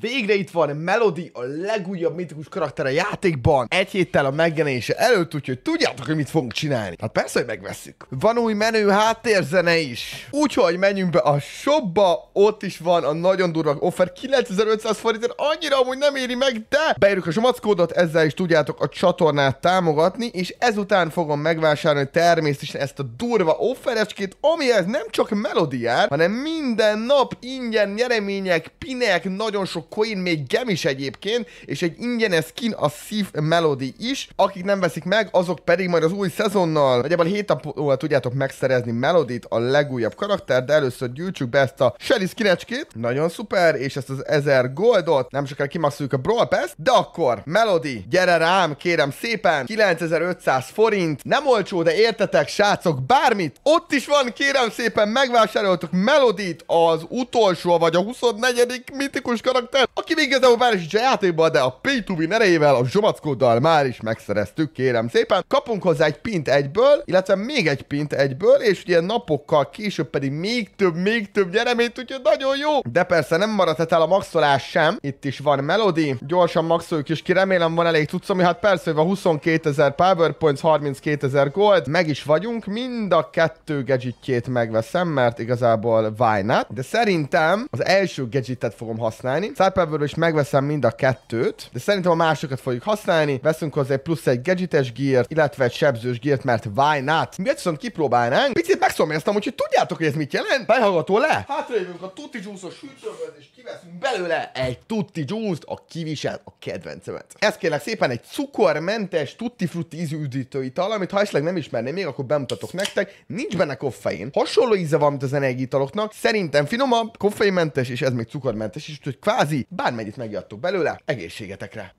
Végre itt van Melody, a legújabb mitikus karakter a játékban. Egy héttel a megjelenése előtt, úgyhogy tudjátok, hogy mit fogunk csinálni. Hát persze, hogy megveszük. Van új menő háttérzene is. Úgyhogy menjünk be a shopba, ott is van a nagyon durva offer 9500 forintért, annyira amúgy nem éri meg, de beírjuk a somackódot, ezzel is tudjátok a csatornát támogatni, és ezután fogom megvásárolni természetesen ezt a durva offerecskét, amihez nem csak Melody jár, hanem minden nap ingyen nyeremények, pinek, nagyon sok fog coin még gem is egyébként, és egy ingyenes skin a Thief Melody is. Akik nem veszik meg, azok pedig majd az új szezonnal, nagyjából 7 nap múlva tudjátok megszerezni Melodit, a legújabb karakter, de először gyűjtsük be ezt a Shelly skinecskét. Nagyon szuper, és ezt az 1000 goldot nem sokára kimaxoljuk a Brawl Pass, de akkor Melody, gyere rám, kérem szépen, 9500 forint, nem olcsó, de értetek, srácok, bármit, ott is van, kérem szépen, megvásároltuk Melodit, az utolsó, vagy a 24. mitikus karakter, Isten, aki még igazából már is a játékban, de a pay to win erejével a zsomackóddal már is megszereztük, kérem szépen. Kapunk hozzá egy pint egyből, illetve még egy pint egyből, és ugye napokkal később pedig még több, még több nyereményt, úgyhogy nagyon jó. De persze nem maradhat el a maxolás sem, itt is van Melody, gyorsan maxoljuk is ki, remélem van elég tudsz, ami hát persze, hogy a 22 ezer points, 32 ezer gold, meg is vagyunk, mind a kettő gadgetjét megveszem, mert igazából why not? De szerintem az első gadgetet fogom használni. Sniperből is megveszem mind a kettőt, de szerintem a másokat fogjuk használni. Veszünk hozzá egy plusz egy gadgetes gear, illetve egy sebzős gear, mert why not? Mi viszont kipróbálnánk. Picit megszomjaztam, úgyhogy tudjátok, hogy ez mit jelent? Behallgató le? Hátra jövünk a tuti dzsúszos sütőhöz, és kiveszünk belőle egy tutti juice a kivisel a kedvencemet. Ez kérlek szépen egy cukormentes, tutti frutti ízű üdítő ital, amit ha esetleg nem ismerné még, akkor bemutatok nektek. Nincs benne koffein. Hasonló íze van, mint az energiitaloknak. Szerintem finomabb, koffeinmentes, és ez még cukormentes is, úgyhogy kvázi bármennyit megjattok belőle, egészségetekre.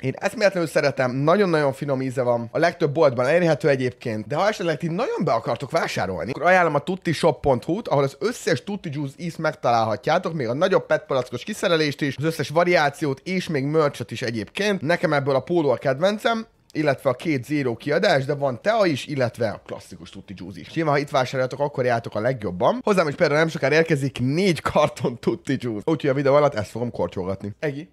Én eszméletlenül szeretem, nagyon-nagyon finom íze van. A legtöbb boltban elérhető egyébként, de ha esetleg ti nagyon be akartok vásárolni, akkor ajánlom a tuttishop.hu-t, ahol az összes Tutti Juice ízt megtalálhatjátok, még a nagyobb petpalackos kiszerelést is, az összes variációt és még merchot is egyébként. Nekem ebből a póló a kedvencem, illetve a két zéró kiadás, de van tea is, illetve a klasszikus tutti juice is. Nyilván, ha itt vásároljátok, akkor jártok a legjobban. Hozzám is például nem sokára érkezik négy karton tutti juice. Úgyhogy a videó alatt ezt fogom kortyolgatni. Egi.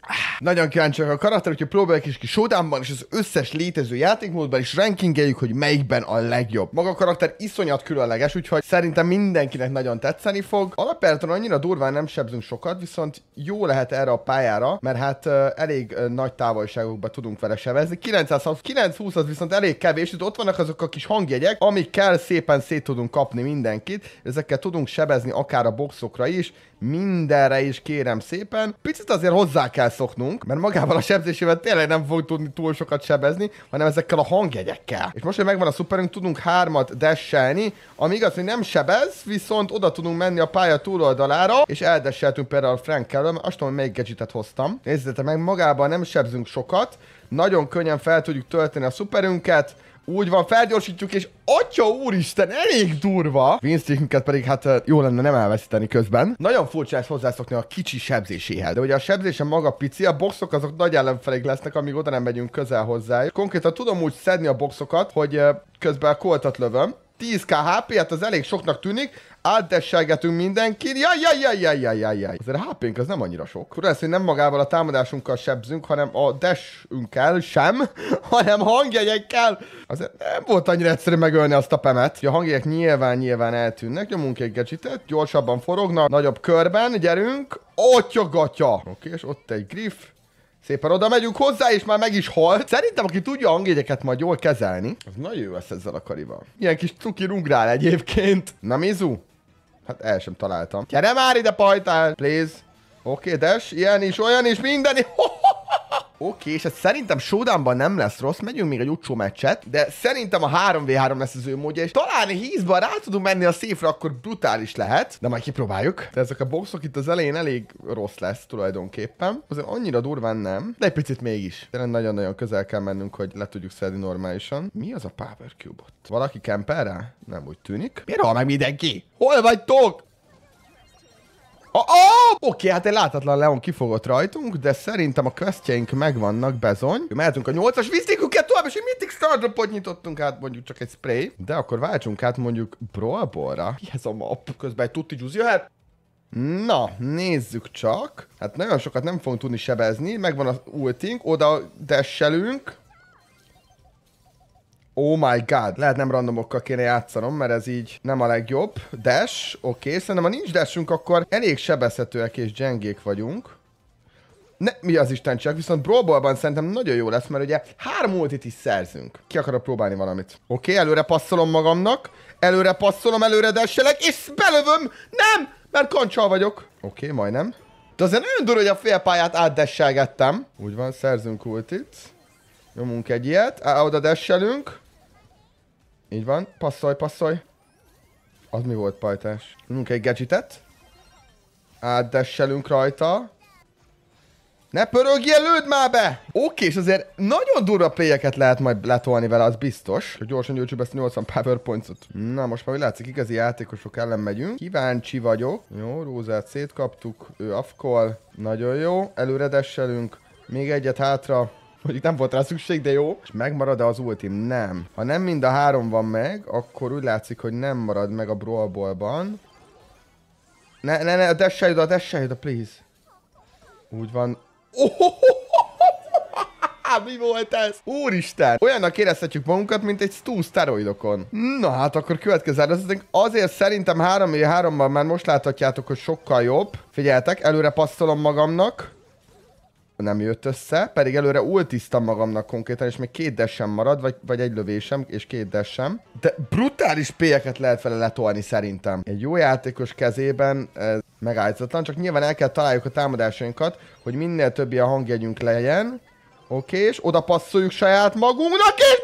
Ah. Nagyon kíváncsiak a karakter, hogyha próbálják is ki showdownban és az összes létező játékmódban is rankingeljük, hogy melyikben a legjobb. Maga a karakter iszonyat különleges, úgyhogy szerintem mindenkinek nagyon tetszeni fog. Alapjáraton annyira durván nem sebzünk sokat, viszont jó lehet erre a pályára, mert hát uh, elég uh, nagy távolságokba tudunk vele sebezni. 920 az viszont elég kevés, itt ott vannak azok a kis hangjegyek, amikkel szépen szét tudunk kapni mindenkit, ezekkel tudunk sebezni akár a boxokra is, mindenre is kérem szépen. Picit azért hozzá kell szoknunk, bánunk, mert magával a sebzésével tényleg nem fog tudni túl sokat sebezni, hanem ezekkel a hangjegyekkel. És most, hogy megvan a szuperünk, tudunk hármat desselni, ami igaz, hogy nem sebez, viszont oda tudunk menni a pálya túloldalára, és eldesseltünk például a Frankkel, azt tudom, hogy melyik gadgetet hoztam. Nézzétek meg, magában nem sebzünk sokat, nagyon könnyen fel tudjuk tölteni a szuperünket, úgy van, felgyorsítjuk, és atya úristen, elég durva. Winstreakinket pedig hát jó lenne nem elveszíteni közben. Nagyon furcsa ezt hozzászokni a kicsi sebzéséhez. De ugye a sebzése maga pici, a boxok azok nagy ellenfelék lesznek, amíg oda nem megyünk közel hozzá. Konkrétan tudom úgy szedni a boxokat, hogy közben a koltat lövöm. 10k hp, hát az elég soknak tűnik, Átdesselgetünk mindenkin. Jaj, jaj, jaj, jaj, jaj, jaj, jaj. Azért a hp az nem annyira sok. Tudod hogy nem magával a támadásunkkal sebzünk, hanem a desünkkel sem, hanem hangjegyekkel. Azért nem volt annyira egyszerű megölni azt a pemet. A hangjegyek nyilván-nyilván eltűnnek. Nyomunk egy gecsitet, gyorsabban forognak, nagyobb körben, gyerünk. gatya! Oké, okay, és ott egy griff. Szépen oda megyünk hozzá, és már meg is halt. Szerintem, aki tudja a hangjegyeket majd jól kezelni, az nagyon jó lesz ezzel a karival. Ilyen kis cuki rungrál egyébként. Na, Mizu? Hát el sem találtam. Gyere már ide, pajtál! Please! Oké, okay, des, ilyen is, olyan is, minden is. Oké, okay, és ez hát szerintem showdownban nem lesz rossz, megyünk még egy utcsó meccset, de szerintem a 3v3 lesz az ő módja, és talán hízban rá tudunk menni a széfre, akkor brutális lehet, de majd kipróbáljuk. De ezek a boxok itt az elején elég rossz lesz tulajdonképpen, azért annyira durván nem, de egy picit mégis. Tényleg nagyon-nagyon közel kell mennünk, hogy le tudjuk szedni normálisan. Mi az a Power Cube -ot? Valaki kemper rá? Nem úgy tűnik. Miért hal meg mindenki? Hol vagytok? Oh, oh! Oké, okay, hát egy láthatatlan Leon kifogott rajtunk, de szerintem a questjeink megvannak, bezony. Mehetünk a 8-as víztékünk tovább, és egy mythic stardropot nyitottunk át, mondjuk csak egy spray. De akkor váltsunk át mondjuk Brawlborra. Ki ez a map? Közben egy tutti juice jöhet? Na, nézzük csak. Hát nagyon sokat nem fogunk tudni sebezni. Megvan az ultink, oda desselünk. Oh my god, lehet nem randomokkal kéne játszanom, mert ez így nem a legjobb. Dash, oké, okay. szerintem ha nincs dashünk, akkor elég sebezhetőek és gyengék vagyunk. Ne, mi az Isten csak, viszont próbálban szerintem nagyon jó lesz, mert ugye három ultit is szerzünk. Ki akarok próbálni valamit? Oké, okay, előre passzolom magamnak, előre passzolom, előre desselek, és belövöm! Nem! Mert kancsal vagyok. Oké, okay, majdnem. De azért nagyon durva, hogy a félpályát átdesselgettem. Úgy van, szerzünk ultit. Nyomunk egy ilyet, oda desselünk. Így van, passzolj, passzolj. Az mi volt pajtás? Nunk egy gadgetet. Átdesselünk rajta. Ne pörögj előd már be! Oké, és azért nagyon durva pléjeket lehet majd letolni vele, az biztos. Hogy gyorsan gyűjtsük ezt 80 powerpointot. Na, most már látszik, igazi játékosok ellen megyünk. Kíváncsi vagyok. Jó, Rózát szétkaptuk, ő afkol. Nagyon jó, előre desselünk. Még egyet hátra. Mondjuk nem volt rá szükség, de jó. És megmarad-e az ultim? Nem. Ha nem mind a három van meg, akkor úgy látszik, hogy nem marad meg a brawlbolban. Ne, ne, ne, a dash oda, a dash oda, please. Úgy van. Oh, oh, oh, Mi volt ez? Úristen! Olyannak érezhetjük magunkat, mint egy Stu steroidokon. Na hát akkor következő előzetünk. Azért szerintem 3 3 ban már most láthatjátok, hogy sokkal jobb. Figyeltek, előre passzolom magamnak nem jött össze, pedig előre ultiztam magamnak konkrétan, és még két desem marad, vagy, vagy egy lövésem, és két desem. De brutális pélyeket lehet vele letolni szerintem. Egy jó játékos kezében ez megállítatlan, csak nyilván el kell találjuk a támadásainkat, hogy minél többi a hangjegyünk legyen, Oké, okay, és oda passzoljuk saját magunknak, és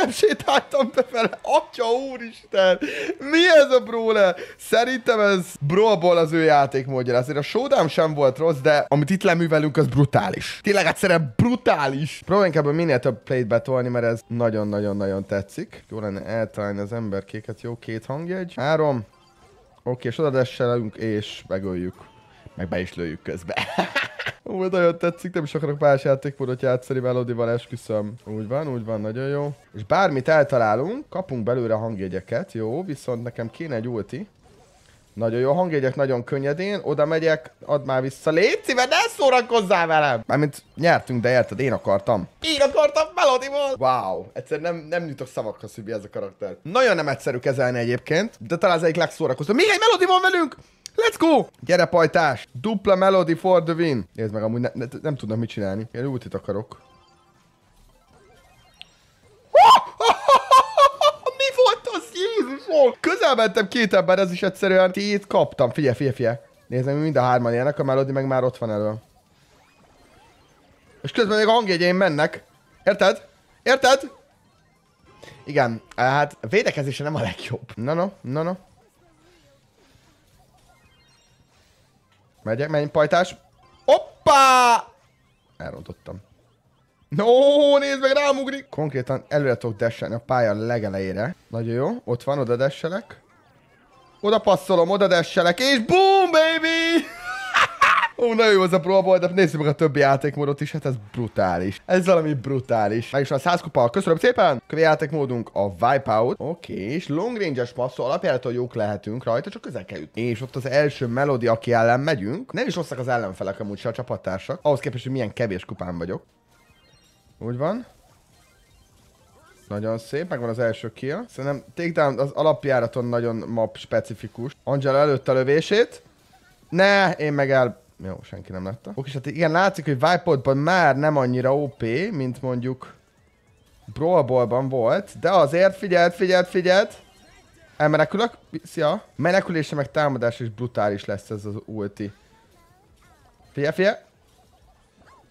nem sétáltam be vele. Atya úristen! Mi ez a brawler? Szerintem ez brawlból az ő módja. Azért a showdown sem volt rossz, de amit itt leművelünk, az brutális. Tényleg egyszerűen brutális. Próbáljunk ebből minél több plate betolni, mert ez nagyon-nagyon-nagyon tetszik. Jó lenne eltalálni az emberkéket. Jó, két hangjegy. Három. Oké, okay, és oda és megöljük. Meg be is lőjük közbe. Úgy nagyon tetszik, nem is akarok más játékmódot játszani, Melodival esküszöm. Úgy van, úgy van, nagyon jó. És bármit eltalálunk, kapunk belőle hangjegyeket, jó, viszont nekem kéne egy ulti. Nagyon jó, hangjegyek nagyon könnyedén, oda megyek, add már vissza, légy szíve, ne szórakozzál velem! Mármint nyertünk, de érted, én akartam. Én akartam -ból. Wow, egyszer nem, nem jutok szavakhoz, hogy ez a karakter. Nagyon nem egyszerű kezelni egyébként, de talán az egyik legszórakozó. Még egy melody van velünk! Let's go! Gyere, pajtás! Dupla melody for the win! Nézd meg, amúgy ne, ne, nem tudnak mit csinálni. Én ultit akarok. Mi volt az? Jézusom! Közel mentem két ember, ez is egyszerűen tét kaptam. Figyelj, figyelj, figyelj. Nézd meg, mind a hárman élnek, a melody meg már ott van elő. És közben még a hangjegyeim mennek. Érted? Érted? Igen, hát védekezése nem a legjobb. Na no, na no, na no, no. megyek, menj, pajtás. Hoppá! Elrontottam. No, nézd meg, rám ugrik! Konkrétan előre tudok desselni a pálya legelejére. Nagyon jó, ott van, oda desselek. Oda passzolom, oda desselek, és boom, baby! Ó, nagyon jó az a próba, de nézzük meg a többi játékmódot is, hát ez brutális. Ez valami brutális. Meg is a 100 kupa, köszönöm szépen! Kövi játékmódunk a Wipeout. Oké, okay, és long range-es passzol alapjáraton jók lehetünk rajta, csak közel kell ütni. És ott az első melodi, aki ellen megyünk, nem is rosszak az ellenfelek amúgy se a csapattársak, ahhoz képest, hogy milyen kevés kupán vagyok. Úgy van. Nagyon szép, megvan az első kill. Szerintem takedown az alapjáraton nagyon map specifikus. Angela előtt a lövését. Ne, én meg el jó, senki nem látta. Oké, és hát igen, látszik, hogy Vipodban már nem annyira OP, mint mondjuk Brawlballban volt, de azért figyelt, figyelt, figyelt. Elmenekülök. Szia. Menekülése meg támadás is brutális lesz ez az ulti. Figyelj, figyelj.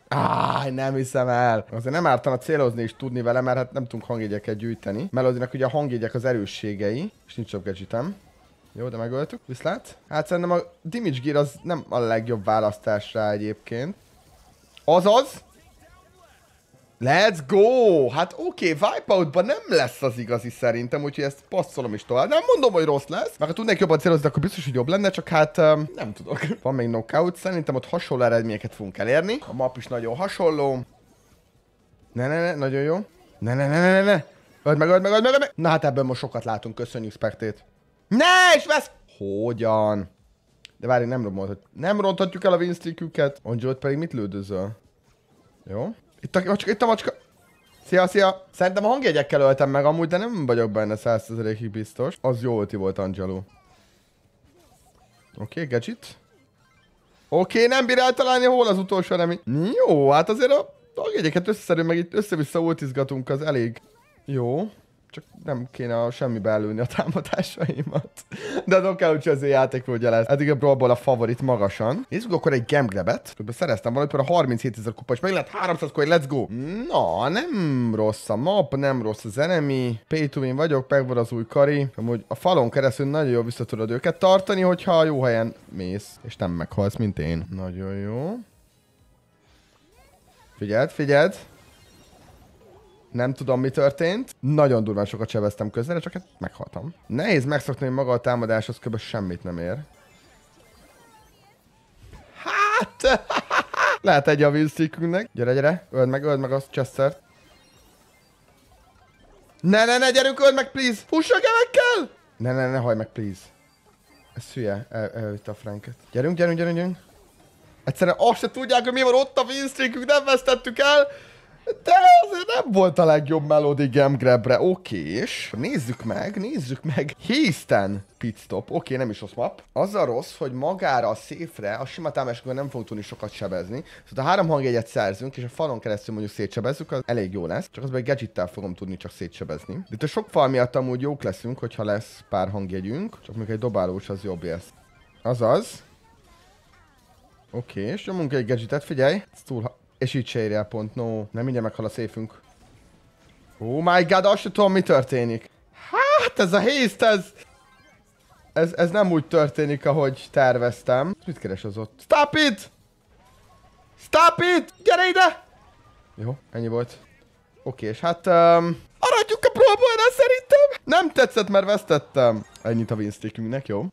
Áj, nem hiszem el. Azért nem ártana célozni és tudni vele, mert hát nem tudunk hangjegyeket gyűjteni. Melodinak ugye a hangjegyek az erősségei, és nincs sok gadgetem. Jó, de megöltük. Viszlát. Hát szerintem a damage gear az nem a legjobb választás rá egyébként. Azaz! Let's go! Hát oké, okay, Wipeoutban nem lesz az igazi szerintem, úgyhogy ezt passzolom is tovább. Nem mondom, hogy rossz lesz, mert ha tudnék jobban célozni, akkor biztos, hogy jobb lenne, csak hát um, nem tudok. Van még knockout, szerintem ott hasonló eredményeket fogunk elérni. A map is nagyon hasonló. Ne, ne, ne, nagyon jó. Ne, ne, ne, ne, ne, ne. Öld meg, öld meg, öld meg, öld meg. Na hát ebből most sokat látunk, köszönjük Spectét. Ne, és vesz! Hogyan? De várj, nem, romolhat, nem ronthatjuk el a winstreaküket. Angelo pedig mit lődözöl? Jó. Itt a macska, itt a macska. Szia, szia! Szerintem a hangjegyekkel öltem meg amúgy, de nem vagyok benne 100%-ig biztos. Az jó ulti volt, Angelo. Oké, okay, gadget. Oké, okay, nem bír eltalálni, hol az utolsó remi. Jó, hát azért a hangjegyeket összeszerű, meg itt össze-vissza ultizgatunk, az elég jó csak nem kéne a semmi belőni a támadásaimat. De a kell, hogy az játék ugye lesz. Eddig hát a Brawlból a favorit magasan. Nézzük akkor egy gemgrebet. Többet szereztem valamit, a 37 ezer kupa, és meg lehet 300 koin, let's go! Na, nem rossz a map, nem rossz az enemi. pay to win vagyok, megvan az új kari. Amúgy a falon keresztül nagyon jól vissza tudod őket tartani, hogyha jó helyen mész, és nem meghalsz, mint én. Nagyon jó. Figyeld, figyeld nem tudom, mi történt. Nagyon durván sokat sebeztem közel, csak hát meghaltam. Nehéz megszokni, hogy maga a támadás az kb. semmit nem ér. Hát! Lehet egy a vízszíkünknek. Gyere, gyere. Öld meg, öld meg azt, Chester. Ne, ne, ne, gyerünk, öld meg, please! Fuss a gemekkel! Ne, ne, ne, hajj meg, please. Ez hülye, El, elvitte a Franket. Gyerünk, gyerünk, gyerünk, gyerünk. Egyszerűen azt se tudják, hogy mi van ott a winstreakünk, nem vesztettük el. De azért nem volt a legjobb Melody Gem Grabre, oké, és nézzük meg, nézzük meg. pit pitstop, oké, nem is rossz map. Az a rossz, hogy magára a széfre, a sima támásokban nem fogunk tudni sokat sebezni. Szóval a három hangjegyet szerzünk, és a falon keresztül mondjuk szétsebezzük, az elég jó lesz. Csak az meg gadgettel fogom tudni csak szétsebezni. De itt a sok fal miatt amúgy jók leszünk, hogyha lesz pár hangjegyünk. Csak még egy dobálós az jobb lesz. Azaz. Oké, és nyomunk egy gadgetet, figyelj. Ez túl és így se érjel pont, no. Nem mindjárt meghal a széfünk. Oh my god, azt sem tudom, mi történik. Hát ez a hészt, ez... Ez, ez nem úgy történik, ahogy terveztem. Mit keres az ott? Stop it! Stop it! Gyere ide! Jó, ennyi volt. Oké, és hát... Um, aradjuk a próbóra szerintem! Nem tetszett, mert vesztettem. Ennyit a winstickünknek, jó?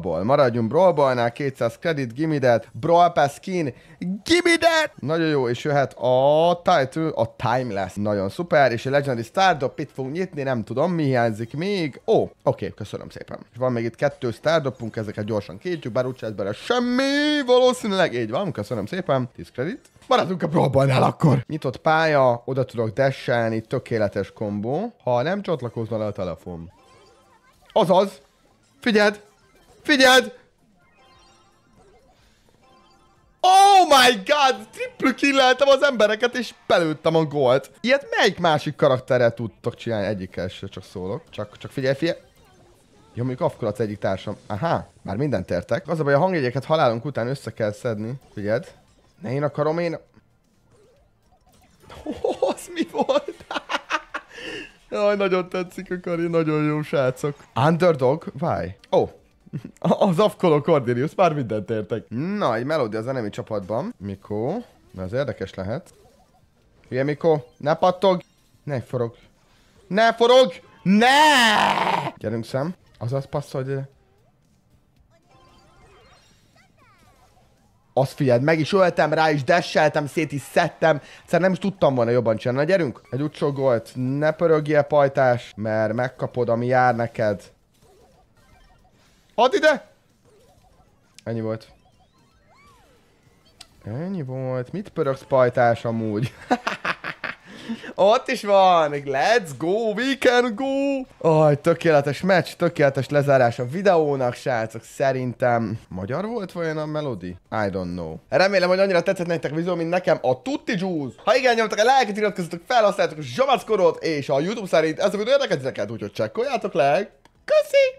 Ball. Maradjunk Ballnál, 200 credit, gimme that. Brawl Pass skin, gimme that! Nagyon jó, és jöhet a title, a Timeless. Nagyon szuper, és a Legendary startup itt fogunk nyitni, nem tudom, mi hiányzik még. Ó, oké, okay, köszönöm szépen. És van még itt kettő startupunk, ezeket gyorsan kétjük, bár úgy bele semmi, valószínűleg így van, köszönöm szépen. 10 credit. Maradunk a próbálnál akkor. Nyitott pálya, oda tudok desselni, tökéletes kombó. Ha nem csatlakozna le a telefon. Azaz. Figyeld! Figyeld! Oh my god! Triple killeltem az embereket, és belőttem a gólt. Ilyet melyik másik karakterrel tudtok csinálni? Egyikkel se csak szólok. Csak, csak figyelj, figyelj. Jó, mondjuk Afkulac egyik társam. Aha, már mindent értek. Az a baj, a hangjegyeket halálunk után össze kell szedni. Figyeld. Ne én akarom, én... Oh, az mi volt? Jaj, nagyon tetszik a Kari, nagyon jó srácok. Underdog? Why? Ó, oh. az afkoló Cordelius, már mindent értek. Na, egy melódia az enemi csapatban. Mikó, na ez érdekes lehet. Hülye Mikó, ne pattog! Ne forog! Ne forog! Ne! Gyerünk szem. Azaz passzol, hogy... azt figyeld, meg is öltem rá, is desseltem, szét is szedtem. Egyszer nem is tudtam volna jobban csinálni. Na, gyerünk! Egy gólt, ne pörögjél pajtás, mert megkapod, ami jár neked. Add ide! Ennyi volt. Ennyi volt. Mit pörögsz pajtás amúgy? Ott is van, let's go, we can go! Aj, oh, tökéletes meccs, tökéletes lezárás a videónak, srácok, szerintem. Magyar volt vajon a melody? I don't know. Remélem, hogy annyira tetszett nektek a videó, mint nekem a Tutti Juice. Ha igen, nyomtak a lelket, iratkozzatok fel, használjátok a zsamackorot, és a YouTube szerint ez a videó érdekezzeteket, úgyhogy csekkoljátok le. Köszi!